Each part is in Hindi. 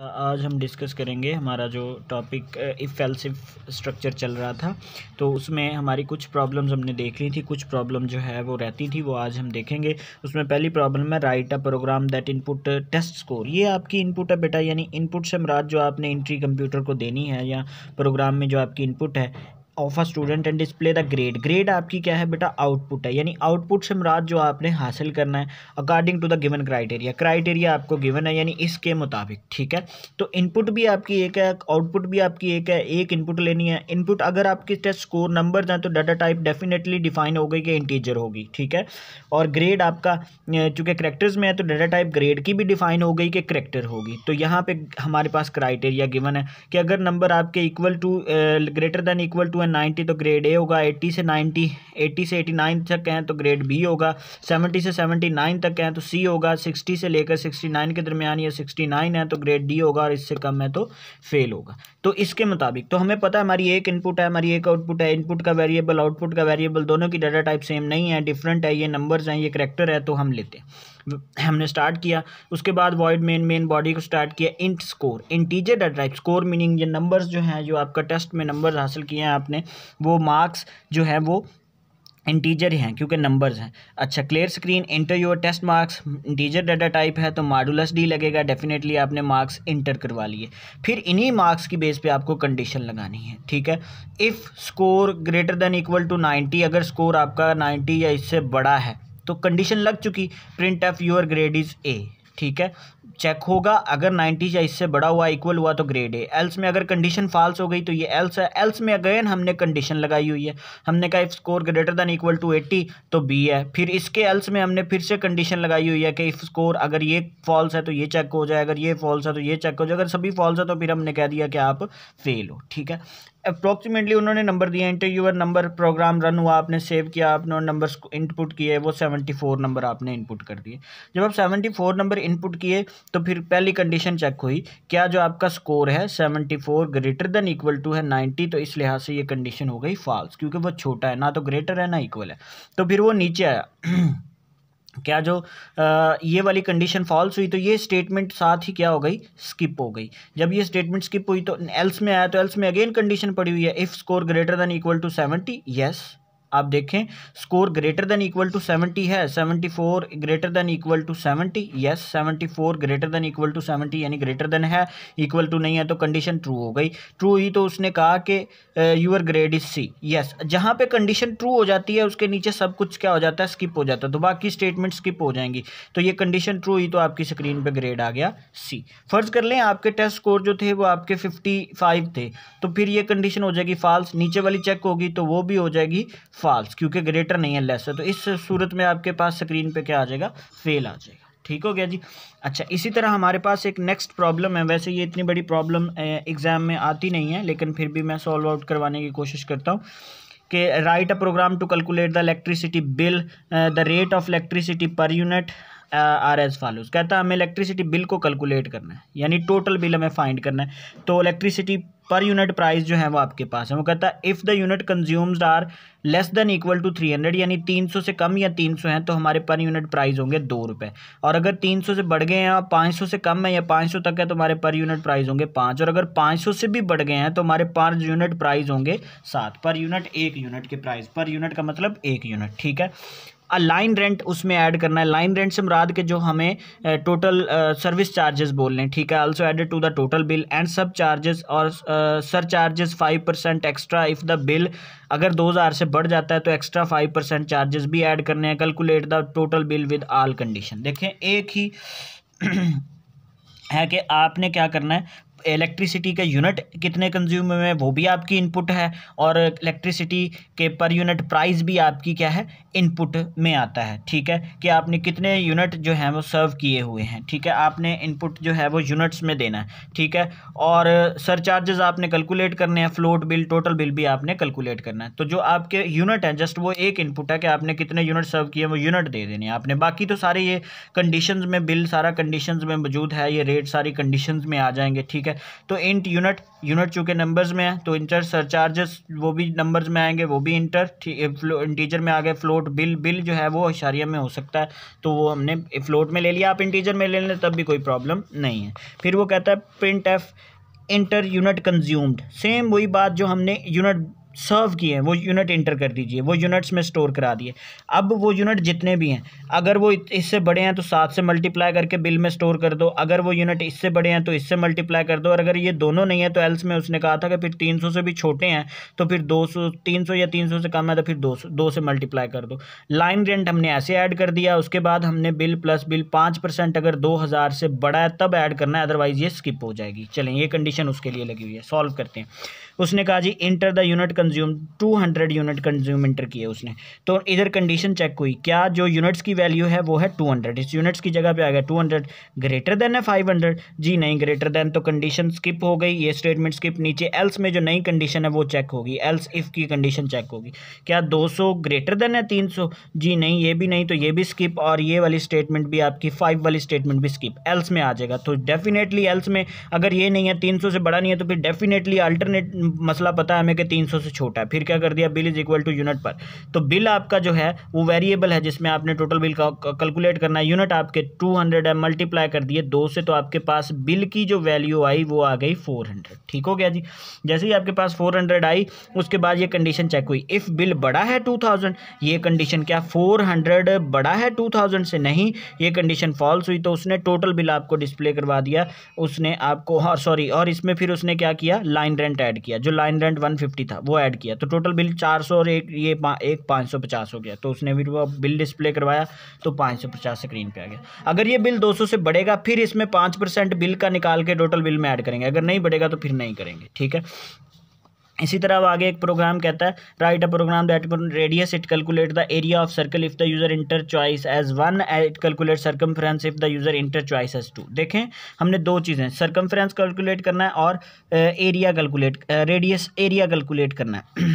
आज हम डिस्कस करेंगे हमारा जो टॉपिक इफ़ेल्सिफ स्ट्रक्चर चल रहा था तो उसमें हमारी कुछ प्रॉब्लम्स हमने देख ली थी कुछ प्रॉब्लम जो है वो रहती थी वो आज हम देखेंगे उसमें पहली प्रॉब्लम है write a program that input test score ये आपकी इनपुट है बेटा यानी इनपुट से मराद जो आपने इंट्री कंप्यूटर को देनी है या प्रोग्राम में जो आपकी इनपुट है of a student and display the grade grade आपकी क्या है बेटा आउटपुट है यानी आउटपुट से मुराद जो आपने हासिल करना है according to the given criteria criteria आपको गिवन है यानी इसके मुताबिक ठीक है तो इनपुट भी आपकी एक है आउटपुट भी आपकी एक है एक इनपुट लेनी है इनपुट अगर आपके टेस्ट स्कोर नंबर हैं तो डाटा टाइप डेफिनेटली डिफाइन हो गई कि इंटीजर होगी ठीक है और ग्रेड आपका चूँकि करेक्टर्स में है तो डाटा टाइप ग्रेड की भी डिफाइन हो गई कि करेक्टर होगी तो यहाँ पर हमारे पास क्राइटेरिया गिवन है कि अगर नंबर आपके equal to greater than equal to में नाइन्टी तो ग्रेड ए होगा एट्टी से नाइन्टी एट्टी से एटी नाइन तक हैं तो ग्रेड बी होगा सेवेंटी से सेवेंटी नाइन तक हैं तो सी होगा सिक्सटी से लेकर सिक्सटी नाइन के दरमियान या सिक्सटी नाइन है तो ग्रेड डी होगा और इससे कम है तो फेल होगा तो इसके मुताबिक तो हमें पता है हमारी एक इनपुट है हमारी एक आउटपुट है इनपुट का वेरिएबल आउटपुट का वेरिएबल दोनों की डाटा टाइप सेम नहीं है डिफरेंट है ये नंबर्स हैं ये करेक्टर है तो हम लेते हैं हमने स्टार्ट किया उसके बाद वॉइड मेन मेन बॉडी को स्टार्ट किया int score integer data type score meaning ये नंबर्स जो हैं जो आपका टेस्ट में नंबर हासिल किए हैं आपने वो मार्क्स जो है वो इंटीजर हैं क्योंकि नंबर्स हैं अच्छा clear screen enter your test marks integer data type है तो मॉडुलस डी लगेगा डेफिनेटली आपने मार्क्स इंटर करवा लिए फिर इन्हीं मार्क्स की बेस पे आपको कंडीशन लगानी है ठीक है if score greater than equal to 90 अगर स्कोर आपका 90 या इससे बड़ा है तो कंडीशन लग चुकी printf your grade is A ठीक है चेक होगा अगर 90 या इससे बड़ा हुआ इक्वल हुआ तो ग्रेड ए एल्स में अगर कंडीशन फॉल्स हो गई तो ये एल्स है एल्स में अगेन हमने कंडीशन लगाई हुई है हमने कहा if score greater than equal to 80 तो बी है फिर इसके एल्स में हमने फिर से कंडीशन लगाई हुई है कि इफ स्कोर अगर ये फॉल्स है तो ये चेक हो जाए अगर ये फॉल्स है तो ये चेक हो जाए अगर सभी फॉल्स है तो फिर हमने कह दिया कि आप फेल हो ठीक है अप्रोक्सीमेटली उन्होंने नंबर दिया इंटरव्यूअर नंबर प्रोग्राम रन हुआ आपने सेव किया आपने नंबर्स को इनपुट किए वो सेवेंटी फोर नंबर आपने इनपुट कर दिए जब आप सेवेंटी फोर नंबर इनपुट किए तो फिर पहली कंडीशन चेक हुई क्या जो आपका स्कोर है seventy four greater than equal to है नाइन्टी तो इस लिहाज से ये कंडीशन हो गई फाल्स क्योंकि वो छोटा है ना तो ग्रेटर है ना इक्वल है तो फिर वो नीचे आया तो क्या जो आ, ये वाली कंडीशन फॉल्स हुई तो ये स्टेटमेंट साथ ही क्या हो गई स्किप हो गई जब ये स्टेटमेंट स्किप हुई तो एल्स में आया तो एल्स में अगेन कंडीशन पड़ी हुई है if score greater than equal to seventy yes आप देखें score greater than equal to seventy है seventy four greater than equal to seventy yes seventy four greater than equal to seventy यानी ग्रेटर देन है इक्वल टू नहीं है तो कंडीशन ट्रू हो गई ट्रू ही तो उसने कहा कि your grade is C yes जहां पे कंडीशन ट्रू हो जाती है उसके नीचे सब कुछ क्या हो जाता है स्किप हो जाता है तो बाकी स्टेटमेंट स्किप हो जाएंगी तो ये कंडीशन ट्रू ही तो आपकी स्क्रीन पर ग्रेड आ गया सी फर्ज कर लें आपके टेस्ट स्कोर जो थे वो आपके फिफ्टी फाइव थे तो फिर ये कंडीशन हो जाएगी फॉल्स नीचे वाली चेक होगी तो वो भी हो जाएगी फाल्स क्योंकि ग्रेटर नहीं है लेस है तो इस सूरत में आपके पास स्क्रीन पे क्या आ जाएगा फेल आ जाएगा ठीक हो गया जी अच्छा इसी तरह हमारे पास एक नेक्स्ट प्रॉब्लम है वैसे ये इतनी बड़ी प्रॉब्लम एग्ज़ाम में आती नहीं है लेकिन फिर भी मैं सॉल्व आउट करवाने की कोशिश करता हूँ कि write a program to calculate the electricity bill the rate of electricity per unit are as follows कहता है हमें इलेक्ट्रिसिटी बिल को कैलकुलेट करना है यानी टोटल बिल हमें फाइंड करना है तो इलेक्ट्रिसिटी पर यूनिट प्राइस जो है वो आपके पास है वो कहता है if the unit consumed are less than equal to three hundred यानी तीन सौ से कम या तीन सौ है तो हमारे पर यूनिट प्राइस होंगे दो रुपये और अगर तीन सौ से बढ़ गए हैं पाँच सौ से कम है या पाँच सौ तक है तो हमारे पर यूनिट प्राइस होंगे पाँच और अगर पाँच सौ से भी बढ़ गए हैं तो हमारे पर यूनिट प्राइस होंगे सात पर यूनिट एक यूनिट के प्राइस पर यूनिट का मतलब एक यूनिट ठीक है लाइन रेंट उसमें ऐड करना है लाइन रेंट से मुराद के जो हमें टोटल सर्विस चार्जेस बोल रहे हैं ठीक है also added to the total bill and सब चार्जेस और surcharges five percent extra if the bill अगर दो हज़ार से बढ़ जाता है तो एक्स्ट्रा फाइव परसेंट चार्जेस भी ऐड करने हैं calculate the total bill with all condition देखें एक ही है कि आपने क्या करना है इलेक्ट्रिसिटी का यूनिट कितने कंज्यूम हुए वो भी आपकी इनपुट है और इलेक्ट्रिसिटी के पर यूनिट प्राइस भी आपकी क्या है इनपुट में आता है ठीक है कि आपने कितने यूनिट जो है वो सर्व किए हुए हैं ठीक है आपने इनपुट जो है वो यूनिट्स में देना है ठीक है और सर चार्जेज़ आपने कैलकुलेट करने हैं फ्लोट बिल टोटल बिल भी आपने कैलकुलेट करना है तो जो आपके यूनिट हैं जस्ट वो एक इनपुट है कि आपने कितने यूनिट सर्व किए वो यूनिट दे देने हैं आपने बाकी तो सारे ये कंडीशन में बिल सारा कंडीशन में मौजूद है ये रेट सारी कंडीशन में आ जाएंगे ठीक है तो इंट यूनिट यूनिट चूँकि नंबर्स में है तो इंटर चार्जेस वो भी नंबर्स में आएंगे वो भी इंटर इंटीजर में आ गए फ्लोट फ्लोट बिल बिल जो है वो इशारिया में हो सकता है तो वो हमने फ्लोट में ले लिया आप इंटीजर में ले लें तब भी कोई प्रॉब्लम नहीं है फिर वो कहता है printf enter unit consumed same वही बात जो हमने यूनिट सर्व किए हैं वो यूनिट इंटर कर दीजिए वो यूनिट्स में स्टोर करा दिए अब वो यूनिट जितने भी हैं अगर वो इससे बड़े हैं तो सात से मल्टीप्लाई करके बिल में स्टोर कर दो अगर वो यूनिट इससे बड़े हैं तो इससे मल्टीप्लाई कर दो और अगर ये दोनों नहीं है तो एल्स में उसने कहा था कि फिर तीन सौ से भी छोटे हैं तो फिर दो सौ तीन सौ या तीन सौ से कम है तो फिर दो सौ दो से मल्टीप्लाई कर दो लाइन रेंट हमने ऐसे ऐड कर दिया उसके बाद हमने बिल प्लस बिल पाँच परसेंट अगर दो हज़ार से बड़ा है तब ऐड करना है अदरवाइज़ ये स्किप हो जाएगी चलें ये कंडीशन उसके लिए लगी हुई है सॉल्व करते हैं उसने कहा जी enter the unit consume 200 unit consume enter किए उसने तो इधर कंडीशन चेक हुई क्या जो यूनिट्स की वैल्यू है वो है 200 हंड्रेड इस यूनिट्स की जगह पे आ गया 200 हंड्रेड ग्रेटर देन है 500 जी नहीं ग्रेटर देन तो कंडीशन स्किप हो गई ये स्टेटमेंट स्किप नीचे एल्स में जो नई कंडीशन है वो चेक होगी एल्स इफ़ की कंडीशन चेक होगी क्या दो ग्रेटर देन है तीन जी नहीं ये भी नहीं तो ये भी स्किप और ये वाली स्टेटमेंट भी आपकी फाइव वाली स्टेटमेंट भी स्किप एल्स में आ जाएगा तो डेफिनेटली एल्स में अगर ये नहीं है तीन से बड़ा नहीं है तो फिर डेफिनेटली अल्टरनेट मसला पता है हमें कि 300 से से छोटा है फिर क्या कर दिया bill is equal to unit पर तो बिल आपका जो है वो वेरिएबल है जिसमें आपने टोटल बिल का कैलकुलेट करना है यूनिट आपके टू हंड्रेड है मल्टीप्लाई कर दिए दो से तो आपके पास बिल की जो वैल्यू आई वो आ गई फोर हंड्रेड ठीक हो गया जी जैसे ही आपके पास फोर हंड्रेड आई उसके बाद ये कंडीशन चेक हुई इफ़ बिल बड़ा है टू थाउजेंड ये कंडीशन क्या फोर हंड्रेड बड़ा है टू थाउजेंड से नहीं ये कंडीशन फॉल्स हुई तो उसने टोटल बिल आपको डिस्प्ले करवा दिया उसने आपको सॉरी हाँ, और इसमें फिर उसने क्या किया लाइन रेंट ऐड किया जो लाइन रेंट वन फिफ्टी था वो ऐड किया तो टोटल बिल चार सौ और एक ये पा, एक पाँच सौ पचास हो गया तो उसने भी वो बिल डिस्प्ले करवाया तो पाँच सौ पचास स्क्रीन पे आ गया अगर ये बिल दो सौ से बढ़ेगा फिर इसमें पाँच परसेंट बिल का निकाल के टोटल बिल में ऐड करेंगे अगर नहीं बढ़ेगा तो फिर नहीं करेंगे ठीक है इसी तरह अब आगे एक प्रोग्राम कहता है write a program that radius it calculate the area of circle if the user enter choice as one it calculate circumference if the user enter choice as two देखें हमने दो चीज़ें सर्कमफ्रेंस कैलकुलेट करना है और area calculate radius area calculate करना है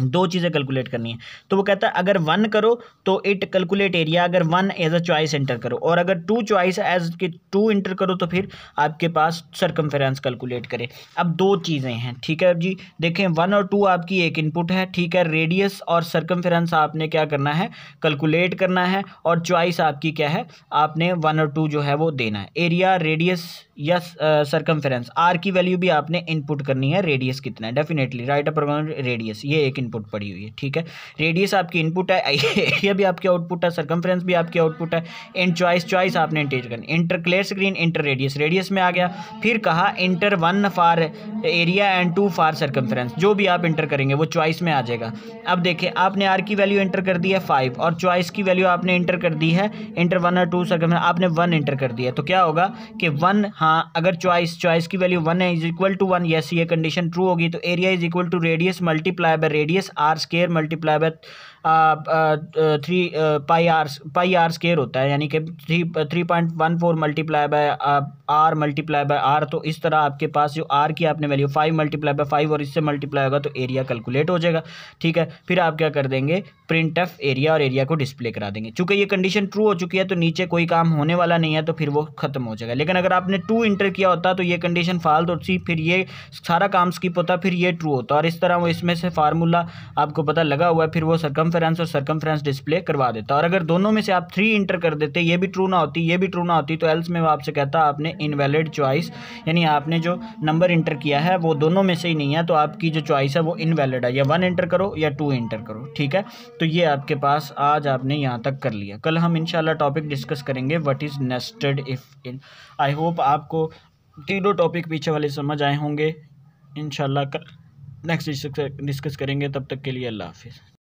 दो चीज़ें कैलकुलेट करनी है तो वो कहता है अगर वन करो तो इट कैलकुलेट एरिया अगर one as a choice enter करो और अगर टू चॉइस एज के टू इंटर करो तो फिर आपके पास सरकमफेरेंस कैलकुलेट करे अब दो चीज़ें हैं ठीक है जी देखें वन और टू आपकी एक इनपुट है ठीक है रेडियस और सरकमफेरेंस आपने क्या करना है कैलकुलेट करना है और चॉइस आपकी क्या है आपने वन और टू जो है वो देना है एरिया रेडियस या सरकमफेरेंस आर की वैल्यू भी आपने इनपुट करनी है रेडियस कितना है डेफिनेटली राइट अपर रेडियस ये एक इनपुट पड़ी हुई है ठीक है रेडियस आपकी इनपुट है एरिया भी आपकी आउटपुट है सरकमफेरेंस भी आपकी आउटपुट है एंड चॉइस चॉइस आपने इंटेज करनी enter clear screen enter radius radius में आ गया फिर कहा enter one for area and two for circumference जो भी आप इंटर करेंगे वो चॉइस में आ जाएगा अब देखें आपने आर की वैल्यू इंटर कर दी है फाइव और चॉइस की वैल्यू आपने इंटर कर दी है इंटर वन और टू सरकम आपने वन इंटर कर दिया तो क्या होगा कि वन हाँ हाँ अगर चॉइस चॉइस की वैल्यू वन है is equal to one yes ये कंडीशन ट्रू होगी तो area is equal to radius multiply by radius r square multiply by three pi r pi r square होता है यानी कि three three point one four multiply by r multiply by r तो इस तरह आपके पास जो आर की आपने value five multiply by five और इससे मल्टीप्लाई होगा तो एरिया कैलकुलेट हो जाएगा ठीक है फिर आप क्या कर देंगे प्रिंट एफ एरिया और एरिया को डिस्प्ले करा देंगे चूँकि ये कंडीशन ट्रू हो चुकी है तो नीचे कोई काम होने वाला नहीं है तो फिर वो खत्म हो जाएगा लेकिन अगर आपने टू इंटर किया होता तो ये कंडीशन फाल्ट होती फिर ये सारा काम स्किप होता फिर ये ट्रू होता और इस तरह वो इसमें से फार्मूला आपको पता लगा हुआ है फिर वो सरकम सरकमफ्रेंस और सरकमफ्रेंस डिस्प्ले करवा देता और अगर दोनों में से आप थ्री इंटर कर देते ये भी ट्रू ना होती ये भी ट्रू ना होती तो एल्स में वो आपसे कहता आपने इनवैलिड चॉइस यानी आपने जो नंबर इंटर किया है वो दोनों में से ही नहीं है तो आपकी जो चॉइस है वो इनवैलिड है या वन इंटर करो या टू इंटर करो ठीक है तो ये आपके पास आज आपने यहाँ तक कर लिया कल हम इंशाल्लाह टॉपिक डिस्कस करेंगे what is nested if in I hope आपको तीनों टॉपिक पीछे वाले समझ आए होंगे इन कल नेक्स्ट डिस्कस करेंगे तब तक के लिए अल्लाह हाफिज़